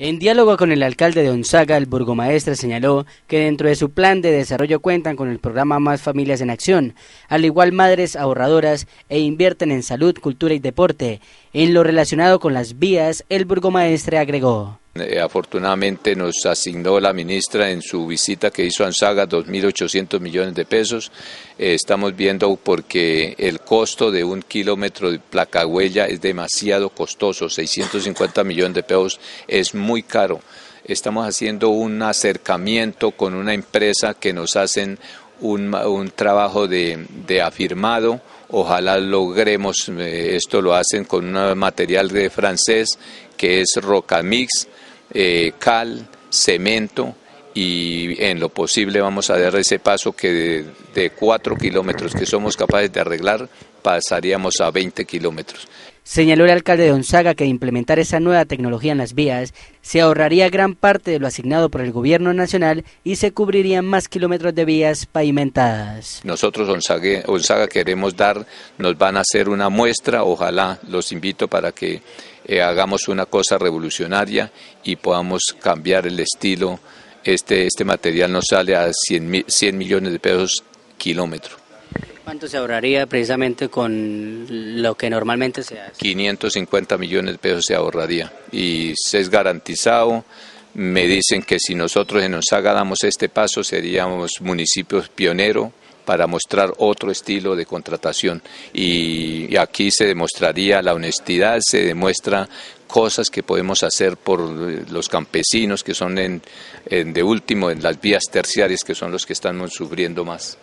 En diálogo con el alcalde de Onzaga, el burgomaestre señaló que dentro de su plan de desarrollo cuentan con el programa Más Familias en Acción, al igual madres ahorradoras e invierten en salud, cultura y deporte. En lo relacionado con las vías, el burgomaestre agregó. Eh, afortunadamente nos asignó la ministra en su visita que hizo a Anzaga 2.800 millones de pesos. Eh, estamos viendo porque el costo de un kilómetro de placa huella es demasiado costoso, 650 millones de pesos es muy caro. Estamos haciendo un acercamiento con una empresa que nos hacen un, un trabajo de, de afirmado, ojalá logremos, eh, esto lo hacen con un material de francés que es roca mix eh, cal, cemento, y en lo posible vamos a dar ese paso que de, cuatro 4 kilómetros que somos capaces de arreglar pasaríamos a 20 kilómetros. Señaló el alcalde de Gonzaga que implementar esa nueva tecnología en las vías se ahorraría gran parte de lo asignado por el gobierno nacional y se cubrirían más kilómetros de vías pavimentadas. Nosotros, Gonzaga, queremos dar, nos van a hacer una muestra, ojalá los invito para que eh, hagamos una cosa revolucionaria y podamos cambiar el estilo este, este material nos sale a 100, 100 millones de pesos kilómetro. ¿Cuánto se ahorraría precisamente con lo que normalmente se hace? 550 millones de pesos se ahorraría y se es garantizado. Me dicen que si nosotros en Osaga damos este paso seríamos municipios pioneros para mostrar otro estilo de contratación. Y aquí se demostraría la honestidad, se demuestra cosas que podemos hacer por eh, los campesinos que son de último en las vías terciarias que son los que están sufriendo más.